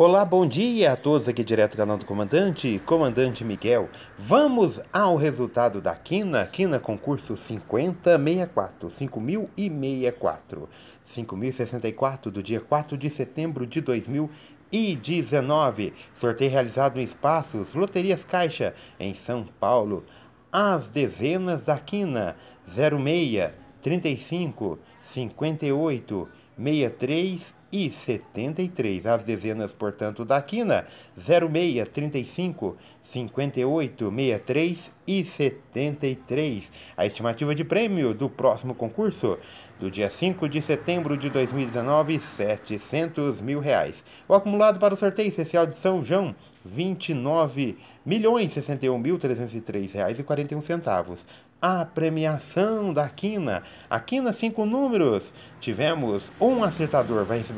Olá, bom dia a todos aqui direto do canal do Comandante, Comandante Miguel. Vamos ao resultado da Quina, Quina concurso 5064, 5064, 5064 do dia 4 de setembro de 2019. Sorteio realizado em Espaços Loterias Caixa, em São Paulo. As dezenas da Quina, 06, 35, 58, 63 e 73. As dezenas, portanto, da quina 06, 35, 58, 63 e 73. A estimativa de prêmio do próximo concurso do dia 5 de setembro de 2019, 700 mil reais. O acumulado para o sorteio especial de São João, 29 milhões 61 mil 303 reais e 41 centavos. A premiação da quina, a quina cinco números. Tivemos um acertador vai receber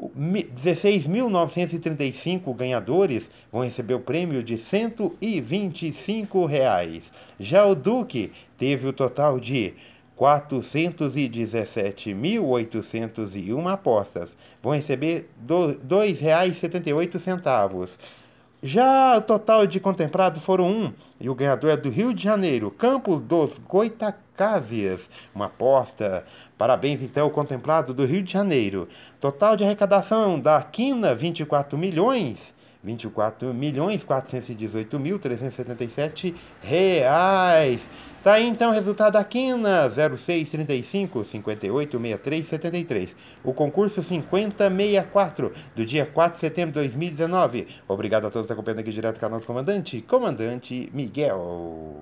16.935 ganhadores vão receber o prêmio de R$ 125. Reais. Já o Duque teve o total de 417.801 apostas. Vão receber R$ 2,78. Já o total de contemplados foram um, e o ganhador é do Rio de Janeiro, Campos dos Goitacávias. Uma aposta. Parabéns, então, contemplado do Rio de Janeiro. Total de arrecadação da Quina, 24 milhões. 24 milhões 418.377 mil reais. Tá aí então o resultado aqui na 0635 586373. O concurso 5064 do dia 4 de setembro de 2019. Obrigado a todos que acompanhando aqui direto do canal do Comandante, Comandante Miguel.